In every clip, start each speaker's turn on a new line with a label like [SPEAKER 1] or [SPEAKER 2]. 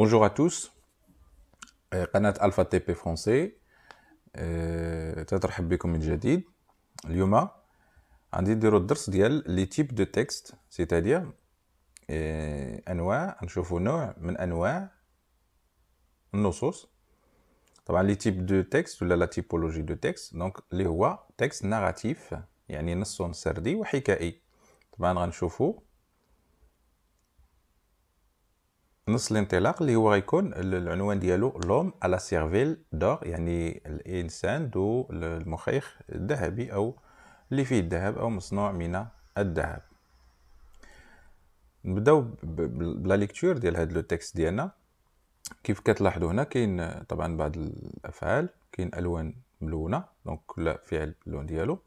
[SPEAKER 1] Bonjour à tous, chaîne euh, Alpha TP français. Je vous souhaite la bienvenue. Aujourd'hui, je vais vous présenter les types de textes. C'est-à-dire, les types de allons les types de textes, la typologie de textes. Donc, il y a le texte narratif, c'est-à-dire une histoire, une histoire, une histoire. نص الانطلاق اللي هو غيكون العنوان ديالو لوم على سيرفيل دور يعني الانسان دو المخيخ الذهبي او اللي فيه الذهب او مصنوع من الذهب نبداو بلا ليكتور ديال هاد لو تيكست ديالنا كيف كتلاحظوا هنا كاين طبعا بعض الافعال كاين الوان ملونه دونك كل فعل اللون ديالو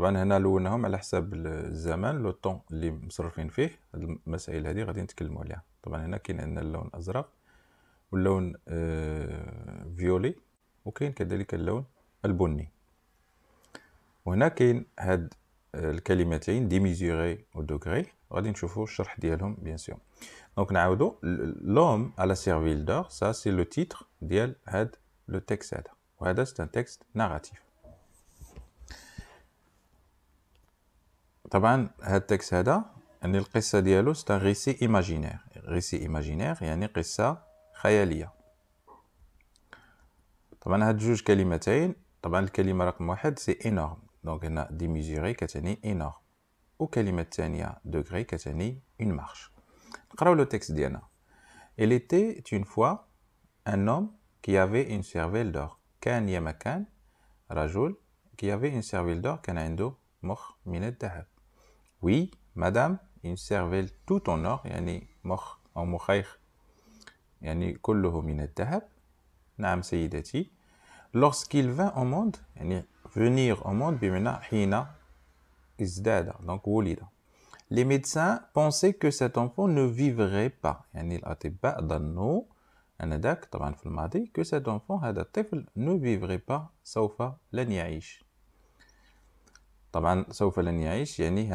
[SPEAKER 1] طبعا هنا لونهم على حساب الزمان لو طون اللي مصرفين فيه هاد المسائل هذه غادي نتكلموا عليها طبعا هنا كاين عندنا اللون ازرق واللون آه فيولي وكاين كذلك اللون البني وهنا كاين هاد آه، الكلمتين و دوغري غادي نشوفوا الشرح ديالهم بيان سيغ دونك نعاودوا لوم على سيرفيل دور سا سي لو تيتر ديال هاد لو تيكست هذا وهذا سي ان تيكست ناراتيف طبعا هاد التكس هذا يعني القصه ديالو ستا غيسي ايماجينير غيسي ايماجينير يعني قصه خياليه طبعا هاد جوج كلمتين طبعا الكلمه رقم واحد سي انورم دونك هنا دي ميزوري كتعني انورم وكلمه الثانيه دوغري كتعني اون مارش نقراو لو تكست ديالنا Il était une fois un homme qui avait une cervelle d'or. كان يا مكان رجل qui avait une cervelle d'or كان عنده مخ من الذهب. Oui, madame, une cervelle tout en or, mokh en il yani كله من الذهب. Naam, Lorsqu'il vint au monde, venir au monde est hina izdada, donc ولد. Les médecins pensaient que cet enfant ne vivrait pas. est est madi, que cet enfant hada ne vivrait pas sauf lan ya'ish. طبعا سوف لن يعيش يعني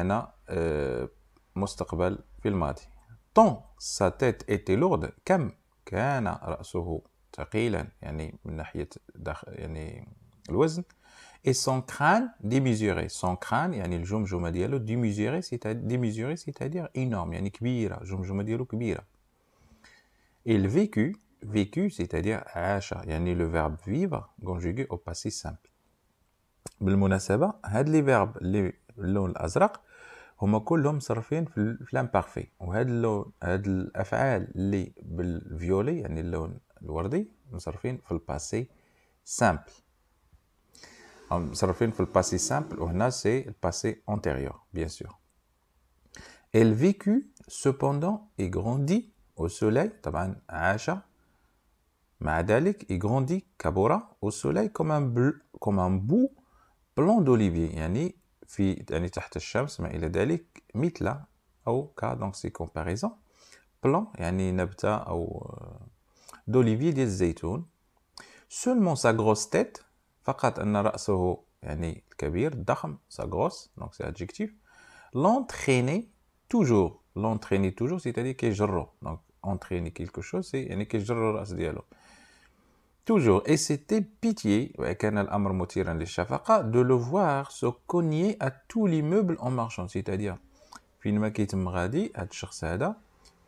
[SPEAKER 1] مستقبل في الماضي sa tête était lourde, لورد كم كان رأسه ثقيلا يعني من ناحيه et son crâne démesuré son crâne يعني ديالو c'est-à-dire énorme يعني ديالو il vécu vécu c'est-à-dire le verbe vivre conjugué au passé simple بالمناسبة هاد لي فيرب اللون هما كلهم صرفين في الفلام بارفي وهذا اللون هاد الافعال اللي بالفيولي يعني اللون الوردي مصرفين في الباسي سامبل مصرفين في elle vécut cependant et grandit au soleil طبعا et grandit au soleil comme un, bleu, comme un bout blanc d'olivier في يعني تحت الشمس ما إلى ذلك مثل أو كا دونك سي كومباريزون بلون يعني نبتة أو دوليفي ديال الزيتون سولمون سا غروس تيت فقط أن رأسه يعني الكبير الضخم سا غروس دونك سي أدجيكتيف لونتريني توجور لونتريني توجور سي سيتادي كيجرو دونك اونتريني كيلكو شوز سي يعني كيجرو الراس ديالو Toujours, et c'était pitié, de le voir se cogner à tout l'immeuble en marchant. C'est-à-dire, فينما كيتم غادي هاد الشخص هذا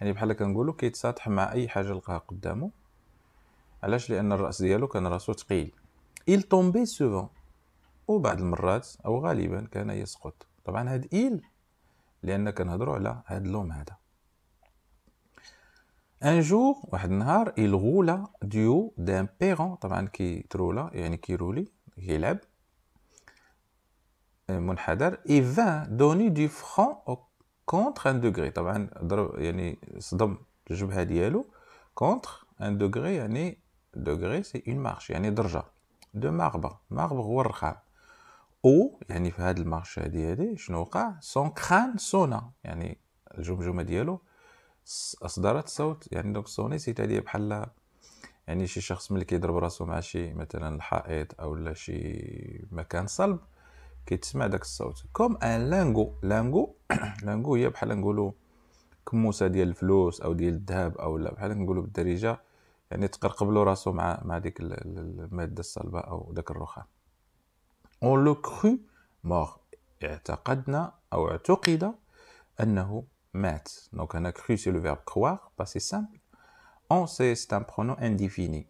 [SPEAKER 1] يعني بحال كنقولوا كيتصاطح مع اي حاجه لقاها قدامه علاش لان الراس ديالو كان راسو ثقيل il tombait souvent وبعض المرات او غالبا كان يسقط طبعا هاد il لان كنهضروا على هاد اللوم هذا ان جور واحد النهار الغولا ديو دان بيرون طبعا كي ترولا يعني كيرولي يلعب منحدر اي فان دوني دي فرون كونتر ان دوغري طبعا ضرب يعني صدم الجبهه ديالو كونتر ان دوغري يعني دوغري سي اون مارش يعني درجه دو مغبر مغبر هو الرخام او يعني في هاد المارش هادي هادي شنو وقع سون كران سونا يعني الجمجمه ديالو اصدرت صوت يعني دونك السونيسيت هذه بحال يعني شي شخص ملي كيضرب راسو مع شي مثلا الحائط او شي مكان صلب كيتسمع داك الصوت كوم ان لانغو لانغو لانغو هي بحال نقولوا كموسه ديال الفلوس او ديال الذهب او لا بحال نقولوا بالدارجه يعني تقرقب له راسو مع مع ديك الماده الصلبه او داك الرخام اون لو كرو مور اعتقدنا او اعتقد انه Donc, on a cru sur le verbe croire, pas c'est simple. On sait, c'est un pronom indéfini.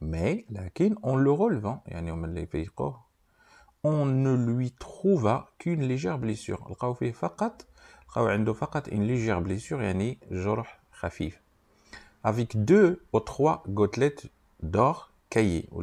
[SPEAKER 1] Mais, on le relevant, on ne lui trouva qu'une légère blessure. une légère blessure, Avec deux ou trois gouttelettes d'or caillées. ou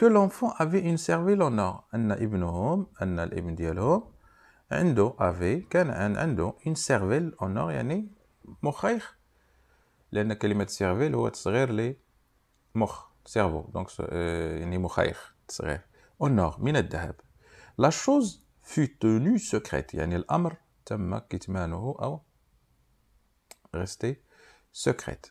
[SPEAKER 1] que l'enfant avait une cervelle en or. Anna ibn Hom, Anna ibn Dialhom, Endo avait, Kanan Endo, une cervelle en or, yani, mochaych. L'enna kalimat cervelle, ou atzrer les moch, cerveau, donc, euh, yani, mochaych, tzrer, en or, minad dahab. La chose fut tenue secrète, yani, l'amr, tamma kitmanuhu, ou, restée secrète.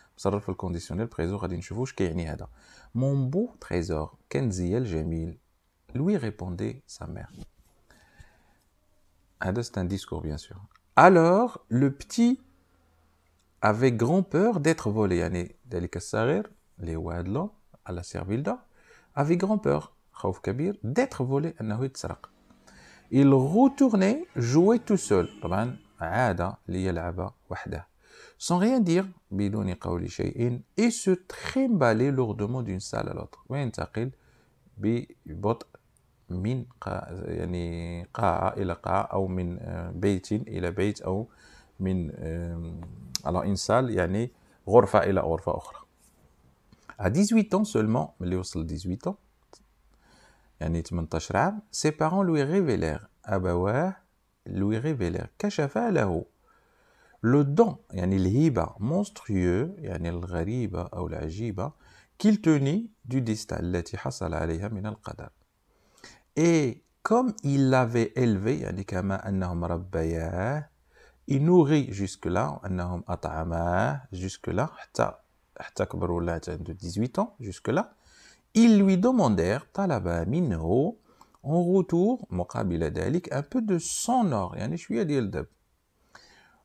[SPEAKER 1] صرف الكونديسيونيل بريزور غادي نشوفوا واش كيعني هذا مون بو تريزور كنزيه الجميل لوي ريبوندي سا مير هذا سي ان ديسكور بيان سور alors le petit avait grand peur d'être volé يعني ذلك الصغير اللي هو هذا لو على سيرفيلدا avait grand peur خوف كبير d'être volé انه يتسرق il retournait jouer tout seul طبعا عاده ليلعب وحده sans rien dire, qawli et se trimballer lourdement d'une salle à l'autre. من يعني قاعة إلى قاعة أو من بيت إلى بيت أو من alors une salle يعني غرفة إلى غرفة أخرى. À 18 ans seulement, اللي وصل 18 ans يعني 18 عام, سي parents lui ريفيلير أبواه lui ريفيلير كشفا له le don, yani y monstrueux, il y a ou l'ajiba, qu'il tenait du destin, l'ati hasala alayha min al qadar. Et comme il l'avait élevé, il a kama annahum rabbaya, il nourrit jusque-là, à ata'ama, jusque-là, hta kbaru la de 18 ans, jusque-là, ils lui demandèrent, talaba minho, en retour, muqabila dalik, un peu de son or, il y a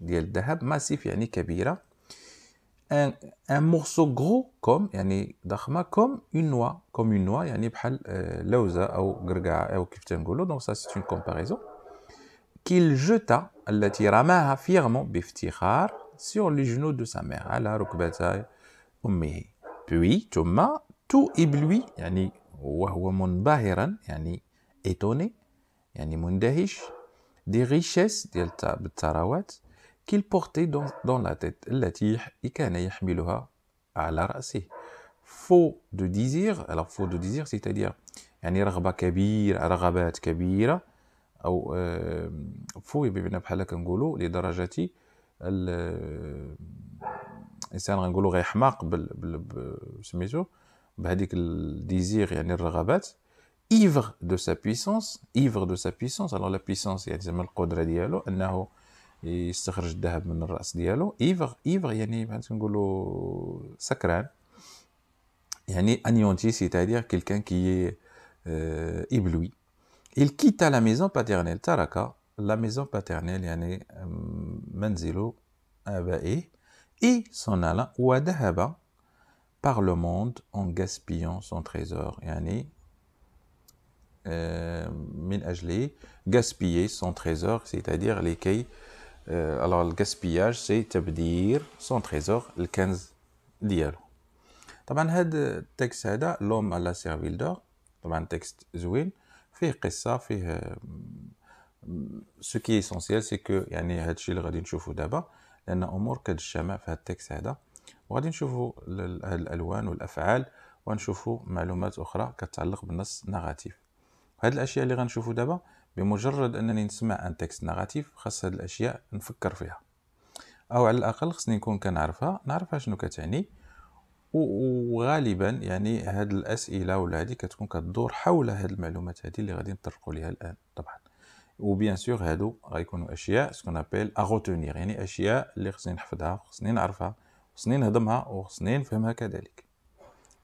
[SPEAKER 1] ديال الذهب ماسيف يعني كبيره ان ان مورسو غرو كوم يعني ضخمه كوم اون نوا كوم اون نوا يعني بحال euh, لوزه او قرقعه او كيف تنقولوا دونك سا سي اون كومباريزون كيل جوتا التي رماها فيغمون بافتخار سور لي جنو دو سا على ركبتا امه بوي ثم تو ابلوي يعني وهو منبهرا يعني ايتوني يعني مندهش دي ريشيس ديال بالثروات qu'il portait dans, dans la tête, faux de désir, alors faux de désir, c'est-à-dire, يعني رغبة كبيرة رغبات كبيرة أو فو بمعنى بحال هكا نقولوا لدرجة الإنسان غنقولوا بهذيك الديزير يعني الرغبات ivre de sa puissance ivre de sa puissance alors la puissance يعني زعما القدرة ديالو أنه يستخرج الذهب من الراس ديالو ايفر ايفر يعني بحال تنقولوا سكران يعني anéanti c'est-à-dire quelqu'un qui est euh, ébloui il quitta la maison paternelle taraka la maison paternelle يعني euh, منزل آبائه et s'en alla وذهب par le monde en gaspillant son trésor يعني euh, من أجله gaspiller son trésor c'est-à-dire les cailles الوغ الكاسبياج سي تبدير سون تريزور الكنز ديالو طبعا هاد التكست هذا لوم على سيرفيل دور طبعا تكست زوين فيه قصه فيه سو كي اسونسيال سي كو يعني هادشي اللي غادي نشوفو دابا لان امور كتجتمع في هاد التكست هذا وغادي نشوفو هاد الالوان والافعال ونشوفو معلومات اخرى كتعلق بالنص نغاتيف هاد الاشياء اللي غنشوفو دابا بمجرد انني نسمع ان تكست نيجاتيف خاص هاد الاشياء نفكر فيها او على الاقل خصني نكون كنعرفها نعرفها شنو كتعني وغالبا يعني هاد الاسئله ولا هادي كتكون كتدور حول هاد المعلومات هادي اللي غادي نطرقوا ليها الان طبعا وبيان سور هادو غيكونوا اشياء سكون ابيل اغوتونيغ يعني اشياء اللي خصني نحفظها خصني نعرفها خصني نهضمها وخصني نفهمها كذلك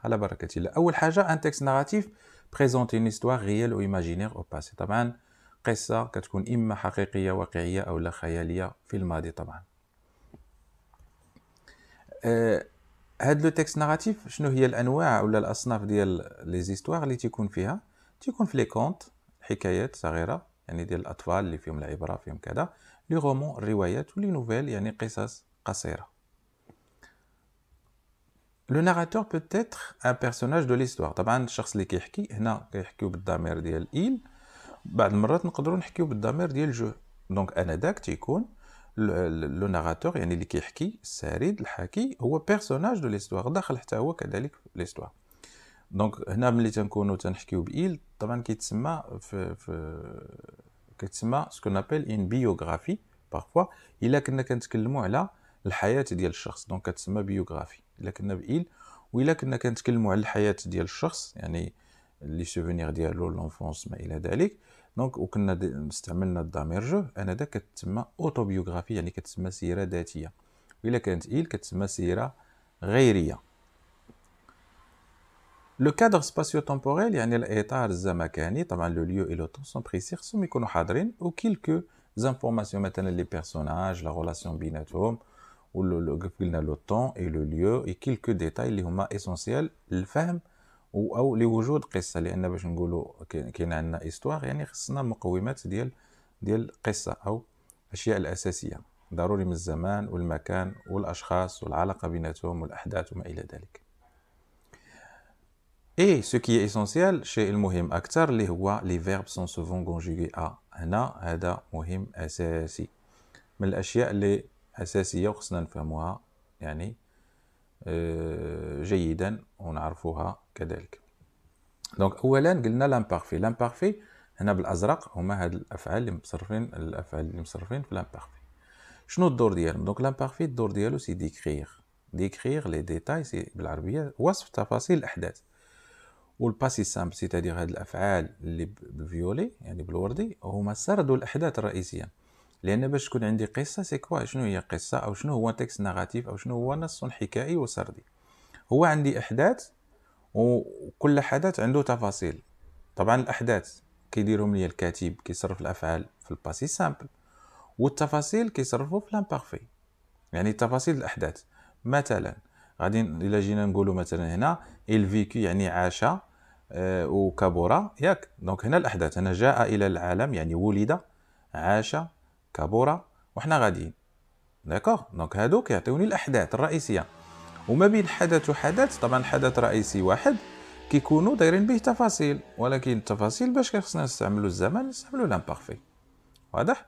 [SPEAKER 1] على بركه الله اول حاجه ان تكست نيجاتيف بريزونتي اون استوار ريال او ايماجينير او باسي طبعا قصة كتكون إما حقيقية واقعية أو لا خيالية في الماضي طبعا أه، هاد لو تيكست ناراتيف شنو هي الانواع ولا الاصناف ديال لي زيستوار اللي تيكون فيها تيكون في لي كونت حكايات صغيره يعني ديال الاطفال اللي فيهم العبره فيهم كذا لي غومون الروايات ولي نوفيل يعني قصص قصيره لو ناراتور بوتيتر ان بيرسوناج دو ليستوار طبعا الشخص اللي كيحكي هنا كيحكيو بالضمير ديال ايل بعض المرات نقدروا نحكيو بالضمير ديال جو دونك داك تيكون لو ناراتور يعني اللي كيحكي السارد الحاكي هو بيرسوناج دو ليستوار داخل حتى هو كذلك في ليستوار دونك هنا ملي تنكونو تنحكيو بايل طبعا كيتسمى في, في كيتسمى سكو نابيل ان بيوغرافي بارفوا الا كنا كنتكلمو على الحياه ديال الشخص دونك كتسمى بيوغرافي الا كنا بايل و الا كنا كنتكلمو على الحياه ديال الشخص يعني لي سوفونير ديالو لونفونس ما الى ذلك دونك وكنا استعملنا الضمير جو انا داك كتسمى اوتوبيوغرافي يعني كتسمى سيره ذاتيه الا كانت ايل كتسمى سيره غيريه لو كادر سباسيو تمبوريل يعني الاطار الزمكاني طبعا لو ليو اي لو طون سون بريسيغ خصهم يكونوا حاضرين كيلكو زانفورماسيون مثلا لي بيرسوناج لا غولاسيون بيناتهم قلنا لو طون اي لو ليو اي كيلكو ديتاي اللي هما اسونسيال للفهم او لوجود قصه لان باش نقولوا كاين عندنا استوار يعني خصنا مقومات ديال ديال القصه او الاشياء الاساسيه ضروري من الزمان والمكان والاشخاص والعلاقه بيناتهم والاحداث وما الى ذلك اي سو كي ايسونسيال الشيء المهم اكثر اللي هو لي فيرب سون سوفون كونجوغي ا هنا هذا مهم اساسي من الاشياء اللي اساسيه وخصنا نفهموها يعني آه، جيدا ونعرفوها كذلك دونك اولا قلنا لامبارفي لامبارفي هنا بالازرق هما هاد الافعال اللي مصرفين الافعال اللي مصرفين في لامبارفي شنو الدور ديالهم دونك لامبارفي الدور ديالو سي ديكريغ ديكريغ لي ديتاي سي بالعربيه وصف تفاصيل الاحداث والباسي سامبل سيتادير هاد الافعال اللي بالفيولي يعني بالوردي هما سردوا الاحداث الرئيسيه لان باش تكون عندي قصه سي كوا شنو هي قصه او شنو هو تكست ناراتيف او شنو هو نص حكائي وسردي هو عندي احداث وكل حدث عنده تفاصيل طبعا الاحداث كيديرهم لي الكاتب كيصرف الافعال في الباسي سامبل والتفاصيل كيصرفوا في لامبارفي يعني تفاصيل الاحداث مثلا غادي الا جينا نقولوا مثلا هنا il vécu يعني عاش آه، وكبر ياك دونك هنا الاحداث هنا جاء الى العالم يعني ولد عاش كابورا وحنا غاديين داكوغ دونك هادو كيعطيوني الاحداث الرئيسيه وما بين حدث وحدث طبعا حدث رئيسي واحد كيكونوا دايرين به تفاصيل ولكن التفاصيل باش خصنا نستعملو الزمن نستعملو لامبارفي واضح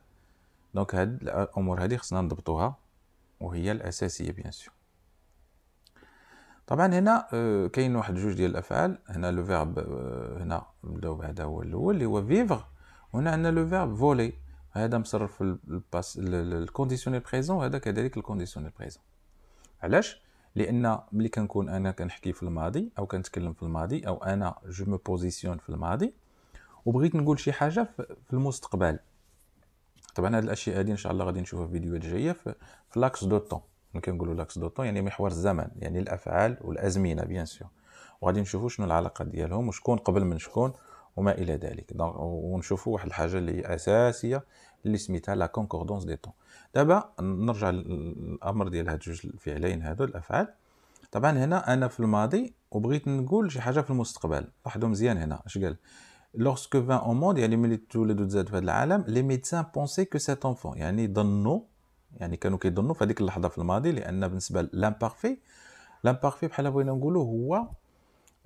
[SPEAKER 1] دونك هاد الامور هادي خصنا نضبطوها وهي الاساسيه بيان سور طبعا هنا آه، كاين واحد جوج ديال الافعال هنا لو فيرب آه، هنا نبداو بهذا هو الاول اللي هو فيفغ وهنا عندنا لو فيرب فولي هذا مصرف في الباس الكونديسيونيل بريزون وهذا كذلك الكونديسيونيل بريزون علاش لان ملي كنكون انا كنحكي في الماضي او كنتكلم في الماضي او انا جو مو بوزيسيون في الماضي وبغيت نقول شي حاجه في المستقبل طبعا هاد الاشياء هادي ان شاء الله غادي نشوفها في فيديوهات جايه في, في لاكس دو طون ملي كنقولوا لاكس دو طون يعني محور الزمن يعني الافعال والازمنه بيان سور وغادي نشوفوا شنو العلاقه ديالهم وشكون قبل من شكون وما الى ذلك ونشوفوا واحد الحاجه اللي اساسيه اللي سميتها لا كونكوردونس دي طون دابا نرجع للامر ديال هاد جوج الفعلين هادو الافعال طبعا هنا انا في الماضي وبغيت نقول شي حاجه في المستقبل لاحظوا مزيان هنا اش قال لوغسكو فان او موند يعني ملي تولد وتزاد في هذا العالم لي ميدسان بونسي كو سيت انفون يعني ظنوا يعني كانوا كيظنوا في هذيك اللحظه في الماضي لان بالنسبه لامبارفي لامبارفي بحال بغينا نقولوا هو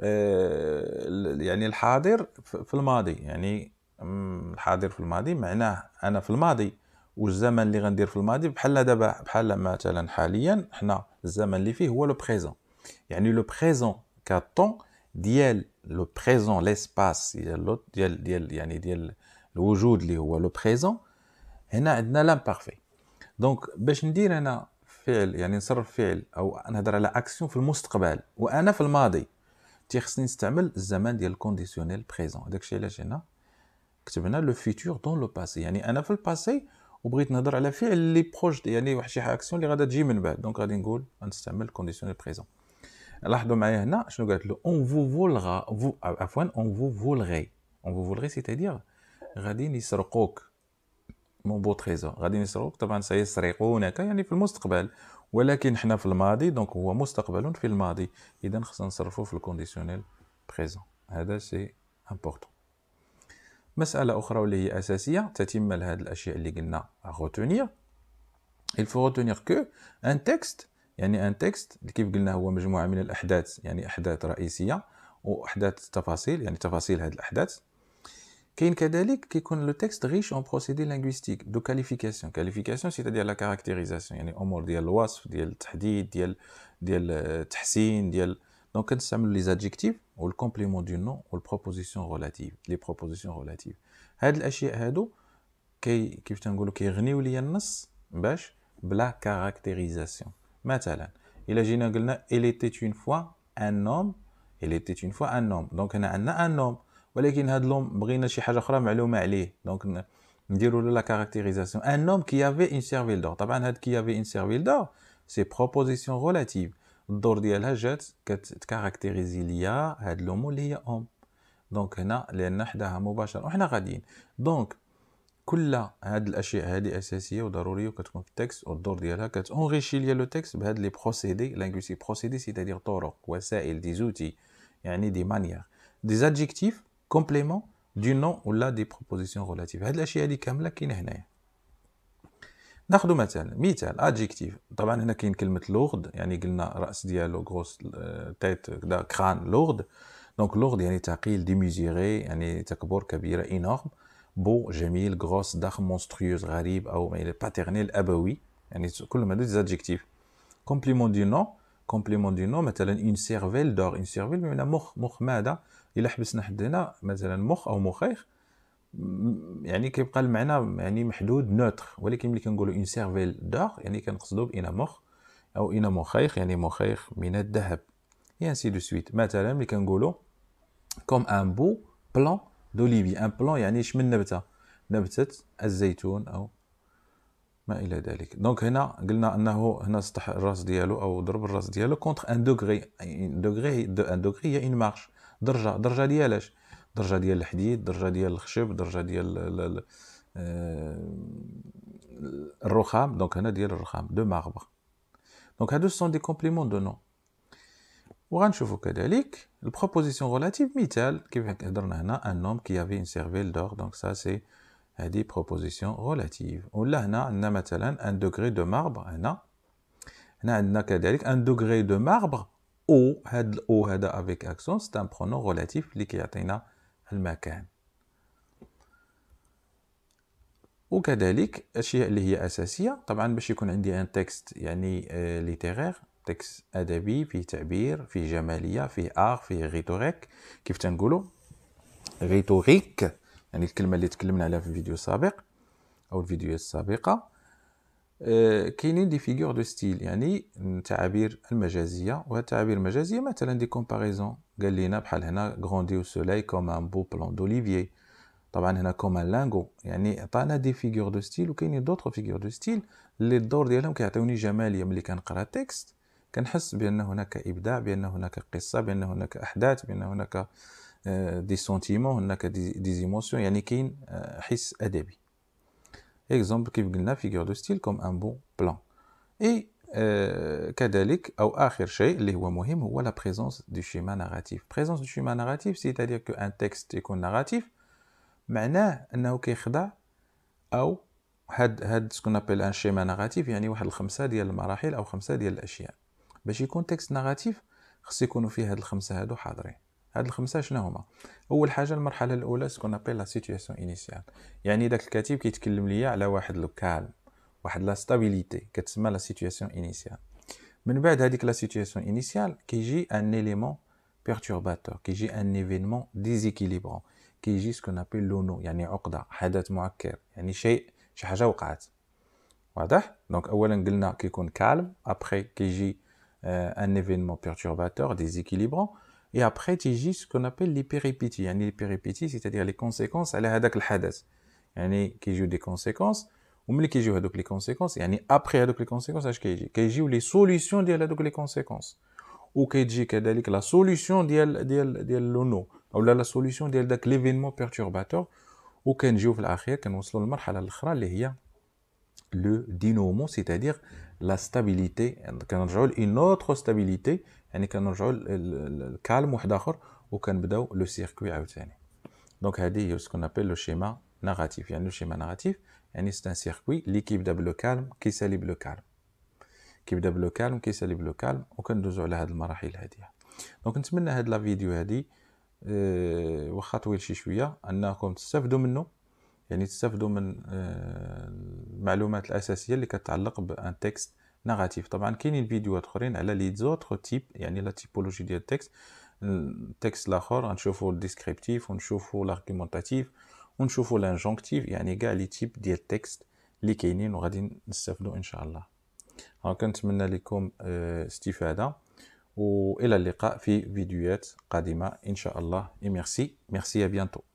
[SPEAKER 1] آه، يعني الحاضر في الماضي يعني الحاضر في الماضي معناه انا في الماضي والزمن اللي غندير في الماضي بحال دابا بحال مثلا حاليا حنا الزمن اللي فيه هو لو بريزون يعني لو بريزون كطون ديال لو بريزون ليسباس ديال ديال ديال يعني ديال الوجود اللي هو لو بريزون هنا عندنا لامبارفي دونك باش ندير انا فعل يعني نصرف فعل او نهضر على اكسيون في المستقبل وانا في الماضي تيخصني نستعمل الزمان ديال الكونديسيونيل بريزون داكشي علاش هنا كتبنا لو فيتور دون لو باسي يعني انا في الباسي وبغيت نهضر على فعل اللي بروج يعني واحد شي اكسيون اللي غادا تجي من بعد دونك غادي نقول غنستعمل كونديسيونيل بريزون لاحظوا معايا هنا شنو قالت له اون فو فولغا فو عفوا اون فو فولغي اون فو فولغي سيتادير غادي يسرقوك مون بو تريزور غادي يسرقوك طبعا سيسرقونك يعني في المستقبل ولكن حنا في الماضي دونك هو مستقبل في الماضي اذا خصنا نصرفو في الكونديسيونيل بريزون هذا سي امبورطون مسألة أخرى واللي هي أساسية تتم لهذه الأشياء اللي قلنا غوتونير il faut retenir que un texte يعني ان تكست كيف قلنا هو مجموعه من الاحداث يعني احداث رئيسيه واحداث تفاصيل يعني تفاصيل هذه الاحداث كاين كذلك كيكون لو تكست ريش اون بروسيدي لينغويستيك دو كاليفيكاسيون كاليفيكاسيون سي لا كاركتيريزاسيون يعني امور ديال الوصف ديال التحديد ديال ديال التحسين آه، ديال Donc c'est les adjectifs ou le complément du nom ou les propositions relatives. Les propositions relatives. Had le shi hado kif ten go lo kiri gnih bla caractérisation. Metallan. Il a gigna go na. Il était une fois un homme. Il était une fois un homme. Donc na na un homme. Mais qui ne had lom bini na shi hajakra meleu mele. Donc dirou la caractérisation. Un homme qui avait une servile d'or. Taba na had qui avait une servile d'or. Ces proposition relative. الدور ديالها جات كتكاركتيريزي ليا هاد لومو اللي هي اوم دونك هنا لان حداها مباشره وحنا غاديين دونك كل هاد الاشياء هادي اساسيه وضروريه وكتكون في التكست والدور ديالها كتونغيشي ليا لو تكست بهاد لي بروسيدي لانغويستيك بروسيدي سيتادير طرق وسائل دي زوتي يعني دي مانيير دي ادجيكتيف كومبليمون دو نون ولا دي بروبوزيسيون ريلاتيف هاد الاشياء هادي كامله كاينه هنايا ناخذ مثال مثال ادجيكتيف طبعا هنا كاين كلمه لوغد يعني قلنا راس ديالو غروس تيت كدا كران لوغد دونك لوغد يعني ثقيل ديميزيري يعني تكبر كبيره انورم بو جميل غروس ضخم مونستريوز غريب او يعني باترنيل ابوي يعني كل ما دي ادجيكتيف كومبليمون دي نو كومبليمون دي نو مثلا اون سيرفيل دور اون سيرفيل بمعنى مخ مخ ماذا الا حبسنا حد هنا مثلا مخ او مخيخ يعني كيبقى المعنى يعني محدود نوتر ولكن ملي كنقولوا اون سيرفيل دور يعني كنقصدوا بان مخ او ان مخيخ يعني مخيخ من الذهب سي دو سويت مثلا ملي كنقولوا كوم ان بو بلان دوليفي ان بلان يعني اش من نبته نبته الزيتون او ما الى ذلك دونك هنا قلنا انه هنا سطح الراس ديالو او ضرب الراس ديالو كونتر ان دوغري دوغري دو ان دوغري هي اون مارش درجه درجه ديالاش de donc ce sont des compléments de nom voir, la proposition relative mitel qui dans un homme qui avait une cervelle d'or donc ça c'est des propositions relatives où l'ana un degré de marbre un un degré de marbre ou avec accent c'est un pronom relatif qui المكان وكذلك اشياء اللي هي اساسيه طبعا باش يكون عندي ان تكست يعني ليتيرير آه، تكست ادبي فيه تعبير فيه جماليه فيه ار فيه ريتوريك كيف تنقولوا ريتوريك يعني الكلمه اللي تكلمنا عليها في الفيديو السابق او الفيديوهات السابقه آه، كاينين دي فيغور دو ستيل يعني التعابير المجازيه وهاد التعابير المجازيه مثلا دي كومباريزون قال لينا بحال هنا غروندي او سولاي كوم ان بو بلون دوليفيي طبعا هنا كوم ان لانغو يعني عطانا دي فيغور دو ستيل وكاينين دوطخ فيغور دو ستيل اللي الدور ديالهم كيعطيوني جماليه ملي كنقرا تيكست كنحس بان هناك ابداع بان هناك قصه بان هناك احداث بان هناك دي آه، سونتيمون هناك دي زيموسيون يعني كاين آه، حس ادبي اكزومبل كيف قلنا فيغور دو ستيل كوم ان بون بلان اي كذلك او اخر شيء اللي هو مهم هو لا بريزونس دو شيما ناراتيف بريزونس دو شيما ناراتيف سي تادير كو ان تيكست يكون ناراتيف معناه انه كيخضع او هاد هاد سكون ابل ان شيما ناراتيف يعني واحد الخمسه ديال المراحل او خمسه ديال الاشياء باش يكون تيكست ناراتيف خص يكونوا فيه هاد الخمسه هادو حاضرين هاد الخمسه شنو هما اول حاجه المرحله الاولى سكون ابي لا سيتوياسيون انيسيال يعني داك الكاتب كيتكلم ليا على واحد لو كالم واحد لا ستابيليتي كتسمى لا سيتوياسيون انيسيال من بعد هذيك لا سيتوياسيون انيسيال كيجي ان اليمون بيرتورباتور كيجي ان ايفينمون ديزيكيليبرون كيجي سكون ابي لونو يعني عقده حدث معكر يعني شيء شي حاجه وقعت واضح دونك اولا قلنا كيكون كالم ابخي كيجي ان ايفينمون بيرتورباتور ديزيكيليبرون et après tu تيجي ce qu'on appelle les péripéties les péripéties c'est-à-dire les conséquences les هذاك الحدث qui كيجيو des conséquences وملي كيجيو هذوك لي conséquences يعني ابري des لي il اش كيجي كيجيو لي سوليسيون ديال لي ou كذلك لا solution ديال ديال ديال اولا لا solution ديال داك ليفينمون بيرتورباتور في الاخير كنوصلوا le il اللي هي لو la stabilité. لا ستابيليتي كنرجعوا une autre stabilité, يعني كنرجعوا للكالم واحد اخر وكنبداو لو سيركوي عاوتاني دونك هذه هي سكون ابل لو شيما نيجاتيف يعني لو شيما نيجاتيف يعني سي ان سيركوي لي كيبدا بلو كالم كيسالي بلو كالم كيبدا بلو كالم كيسالي بلو كالم وكندوزو على هاد المراحل هاديه دونك نتمنى هاد لا فيديو هادي أه واخا طويل شي شويه انكم تستافدوا منه يعني تستافدوا من أه المعلومات الاساسيه اللي كتعلق بان تكست نيجاتيف طبعا كاينين فيديوهات اخرين على لي زوتر تيب يعني لا تيبولوجي ديال التكست التكست الاخر غنشوفو الديسكريبتيف ونشوفو لارغومونتاتيف ونشوفو لانجونكتيف يعني كاع لي تيب ديال التكست اللي كاينين وغادي نستافدو ان شاء الله ها كنتمنى لكم استفاده والى اللقاء في فيديوهات قادمه ان شاء الله ميرسي ميرسي ا بيانتو